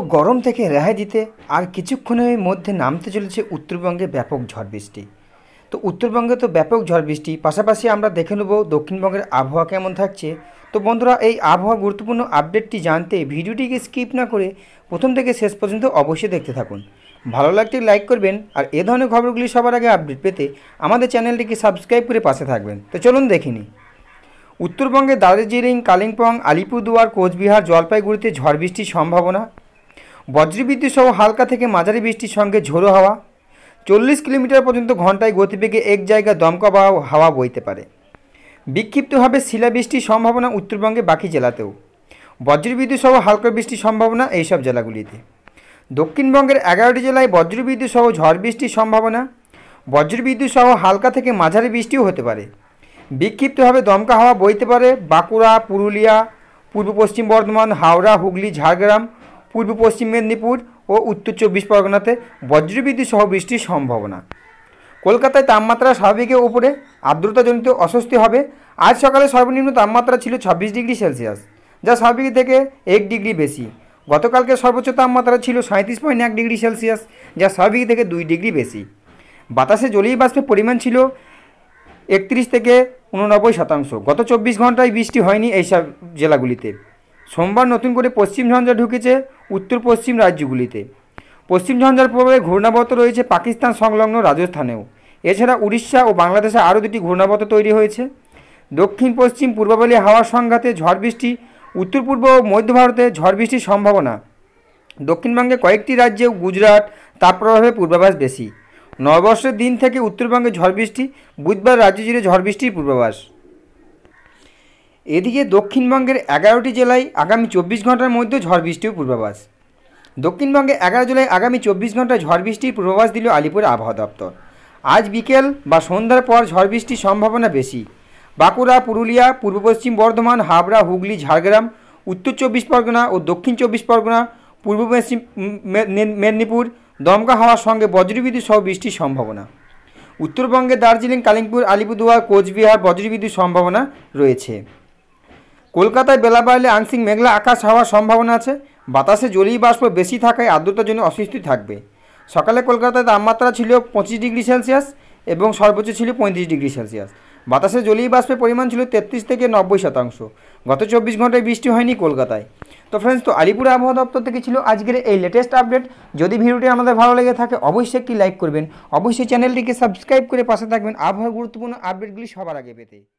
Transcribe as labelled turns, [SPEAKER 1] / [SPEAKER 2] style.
[SPEAKER 1] তো গরম থেকে রেহাই দিতে আর কিছুক্ষণের মধ্যে নামতে চলেছে উত্তরবঙ্গে ব্যাপক ঝড় বৃষ্টি তো উত্তরবঙ্গে তো ব্যাপক ঝড় বৃষ্টি পাশাপাশি আমরা দেখে নেব দক্ষিণবঙ্গের আবহাওয়া কেমন থাকছে তো বন্ধুরা এই আবহাওয়া গুরুত্বপূর্ণ আপডেটটি জানতে ভিডিওটিকে স্কিপ না করে প্রথম থেকে শেষ পর্যন্ত অবশ্যই দেখতে থাকুন ভালো লাগতে লাইক করবেন আর এ ধরনের খবরগুলি সবার আগে আপডেট পেতে আমাদের চ্যানেলটিকে সাবস্ক্রাইব করে পাশে থাকবেন তো চলুন দেখিনি উত্তরবঙ্গে দার্জিলিং কালিম্পং আলিপুরদুয়ার কোচবিহার জলপাইগুড়িতে ঝড় বৃষ্টির সম্ভাবনা বজ্রবিদ্যুৎ সহ হালকা থেকে মাঝারি বৃষ্টির সঙ্গে ঝোড়ো হাওয়া চল্লিশ কিলোমিটার পর্যন্ত ঘন্টায় গতিবেগে এক জায়গায় দমকা বা হাওয়া বইতে পারে বিক্ষিপ্তভাবে শিলাবৃষ্টির সম্ভাবনা উত্তরবঙ্গে বাকি জেলাতেও বজ্রবিদ্যুৎ সহ হালকা বৃষ্টির সম্ভাবনা এইসব জেলাগুলিতে দক্ষিণবঙ্গের এগারোটি জেলায় বজ্রবিদ্যুৎ সহ ঝড় বৃষ্টির সম্ভাবনা বজ্রবিদ্যুৎ সহ হালকা থেকে মাঝারি বৃষ্টিও হতে পারে বিক্ষিপ্তভাবে দমকা হাওয়া বইতে পারে বাঁকুড়া পুরুলিয়া পূর্ব পশ্চিম বর্ধমান হাওড়া হুগলি ঝাড়গ্রাম পূর্ব পশ্চিম মেদিনীপুর ও উত্তর চব্বিশ পরগনাতে বজ্রবিদ্যুৎ সহ বৃষ্টির সম্ভাবনা কলকাতায় তাপমাত্রা স্বাভাবিকের উপরে আর্দ্রতাজনিত অস্বস্তি হবে আজ সকালে সর্বনিম্ন তাপমাত্রা ছিল ছাব্বিশ ডিগ্রি সেলসিয়াস যা স্বাভাবিক থেকে এক ডিগ্রি বেশি গতকালকে সর্বোচ্চ তাপমাত্রা ছিল সাঁত্রিশ পয়েন্ট এক ডিগ্রি সেলসিয়াস যা স্বাভাবিক থেকে দুই ডিগ্রি বেশি বাতাসে জলীয় বাষ্পের পরিমাণ ছিল একত্রিশ থেকে উননব্বই শতাংশ গত চব্বিশ ঘন্টায় বৃষ্টি হয়নি এইসব জেলাগুলিতে সোমবার নতুন করে পশ্চিম ঝঞ্ঝা ঢুকেছে উত্তর পশ্চিম রাজ্যগুলিতে পশ্চিম ঝঞ্ঝার প্রভাবে ঘূর্ণাবর্ত রয়েছে পাকিস্তান সংলগ্ন রাজস্থানেও এছাড়া উড়িষ্যা ও বাংলাদেশে আরও দুটি ঘূর্ণাবর্ত তৈরি হয়েছে দক্ষিণ পশ্চিম পূর্ববালী হাওয়ার সংঘাতে ঝড় বৃষ্টি উত্তর পূর্ব ও মধ্য ভারতে ঝড় বৃষ্টির সম্ভাবনা দক্ষিণবঙ্গে কয়েকটি রাজ্যেও গুজরাট তার প্রভাবে পূর্বাভাস বেশি নববর্ষের দিন থেকে উত্তরবঙ্গে ঝড় বৃষ্টি বুধবার রাজ্য জুড়ে ঝড় বৃষ্টির পূর্বাভাস এদিকে দক্ষিণবঙ্গের এগারোটি জেলায় আগামী চব্বিশ ঘন্টার মধ্যে ঝড় বৃষ্টির পূর্বাভাস দক্ষিণবঙ্গে এগারো জুলাই আগামী চব্বিশ ঘন্টায় ঝড় বৃষ্টির পূর্বাভাস দিল আলিপুর আবহাওয়া দপ্তর আজ বিকেল বা সন্ধ্যার পর ঝড় বৃষ্টির সম্ভাবনা বেশি বাঁকুড়া পুরুলিয়া পূর্ব পশ্চিম বর্ধমান হাবড়া হুগলি ঝাড়গ্রাম উত্তর চব্বিশ পরগনা ও দক্ষিণ চব্বিশ পরগনা পূর্ব পশ্চিম মেদিনীপুর দমকা হওয়ার সঙ্গে বজ্রবিদ্যুৎ সহ বৃষ্টির সম্ভাবনা উত্তরবঙ্গে দার্জিলিং কালিম্পুর আলিপুরদুয়ার কোচবিহার বজ্রবিদ্যুৎ সম্ভাবনা রয়েছে কলকাতায় বেলা বাড়লে আংশিক মেঘলা আকাশ হওয়ার সম্ভাবনা আছে বাতাসে জলীয় বাষ্প বেশি থাকায় আর্দ্রতার জন্য অস্বস্তি থাকবে সকালে কলকাতায় তাপমাত্রা ছিল পঁচিশ ডিগ্রি সেলসিয়াস এবং সর্বোচ্চ ছিল পঁয়ত্রিশ ডিগ্রি সেলসিয়াস বাতাসে জলীয় বাষ্পের পরিমাণ ছিল তেত্রিশ থেকে নব্বই শতাংশ গত চব্বিশ ঘন্টায় বৃষ্টি হয়নি কলকাতায় তো ফ্রেন্ডস তো আলিপুর আবহাওয়া দপ্তর থেকে ছিল আজকের এই লেটেস্ট আপডেট যদি ভিডিওটি আমাদের ভালো লেগে থাকে অবশ্যই একটি লাইক করবেন অবশ্যই চ্যানেলটিকে সাবস্ক্রাইব করে পাশে থাকবেন আবহাওয়ার গুরুত্বপূর্ণ আপডেটগুলি সবার আগে পেতে